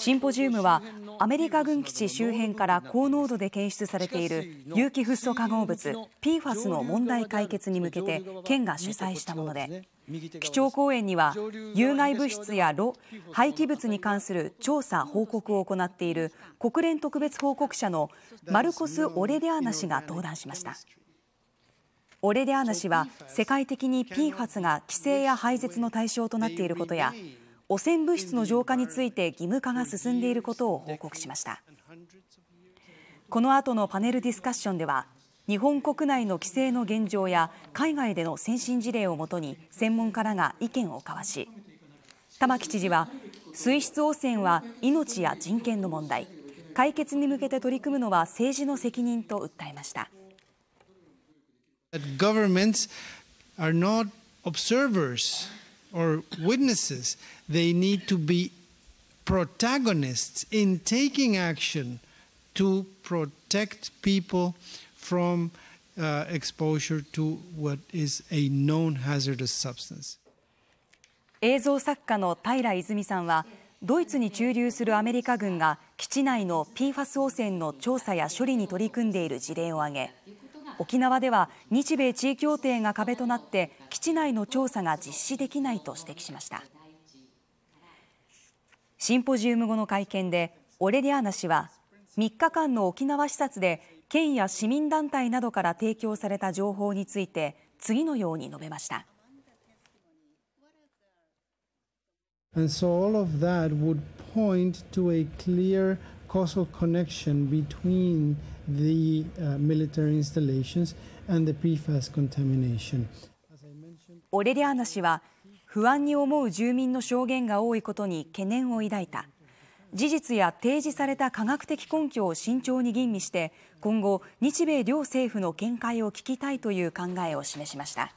シンポジウムはアメリカ軍基地周辺から高濃度で検出されている有機フッ素化合物 PFAS の問題解決に向けて県が主催したもので基調講演には有害物質や廃棄物に関する調査報告を行っている国連特別報告者のマルコス・オレディアーナ氏が登壇しましたオレディアーナ氏は世界的に PFAS が規制や廃絶の対象となっていることや汚染物質の浄化について義務化が進んでいることを報告しましたこの後のパネルディスカッションでは日本国内の規制の現状や海外での先進事例をもとに専門家らが意見を交わし玉城知事は水質汚染は命や人権の問題解決に向けて取り組むのは政治の責任と訴えました。governments are not observers or witnesses, they need to be protagonists in taking action to protect people from uh, exposure to what is a known hazardous substance. 映像作家の平泉さんはドイツに駐留するアメリカ軍が基地内の PFAS 汚染の調査や処理に取り組んでいる事例を挙げ沖縄では日米地位協定が壁となって基地内の調査が実施できないと指摘しましたシンポジウム後の会見でオレリアーナ氏は3日間の沖縄視察で県や市民団体などから提供された情報について次のように述べました。And so all of that would point to a clear causal connection between the uh, military installations and the PFAS contamination. オレリアーナ氏は不安に思う住民の証言が多いことに懸念を抱いた事実や提示された科学的根拠を慎重に吟味して今後日米両政府の見解を聞きたいという考えを示しました。